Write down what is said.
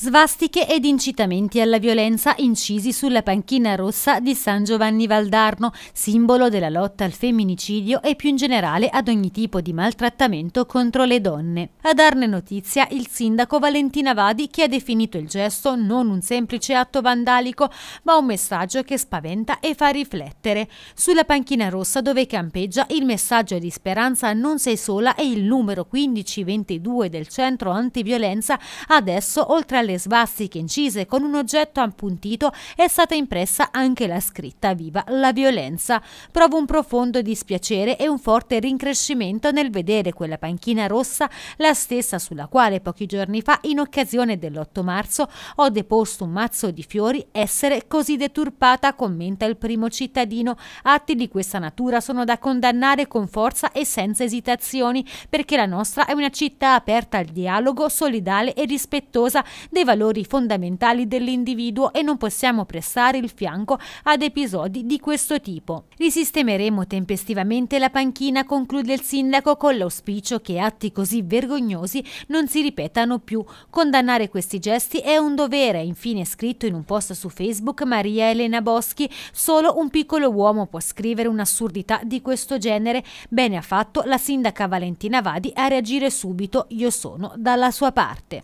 Svastiche ed incitamenti alla violenza incisi sulla panchina rossa di San Giovanni Valdarno, simbolo della lotta al femminicidio e più in generale ad ogni tipo di maltrattamento contro le donne. A darne notizia il sindaco Valentina Vadi che ha definito il gesto non un semplice atto vandalico, ma un messaggio che spaventa e fa riflettere. Sulla panchina rossa dove campeggia il messaggio di speranza non sei sola e il numero 1522 del centro antiviolenza adesso oltre al alle svastiche incise con un oggetto appuntito è stata impressa anche la scritta Viva la violenza. Provo un profondo dispiacere e un forte rincrescimento nel vedere quella panchina rossa, la stessa sulla quale pochi giorni fa, in occasione dell'8 marzo, ho deposto un mazzo di fiori, essere così deturpata, commenta il primo cittadino. Atti di questa natura sono da condannare con forza e senza esitazioni, perché la nostra è una città aperta al dialogo, solidale e rispettosa dei valori fondamentali dell'individuo e non possiamo prestare il fianco ad episodi di questo tipo. Risistemeremo tempestivamente la panchina, conclude il sindaco con l'auspicio che atti così vergognosi non si ripetano più. Condannare questi gesti è un dovere, infine scritto in un post su Facebook Maria Elena Boschi, solo un piccolo uomo può scrivere un'assurdità di questo genere. Bene ha fatto la sindaca Valentina Vadi a reagire subito, io sono dalla sua parte.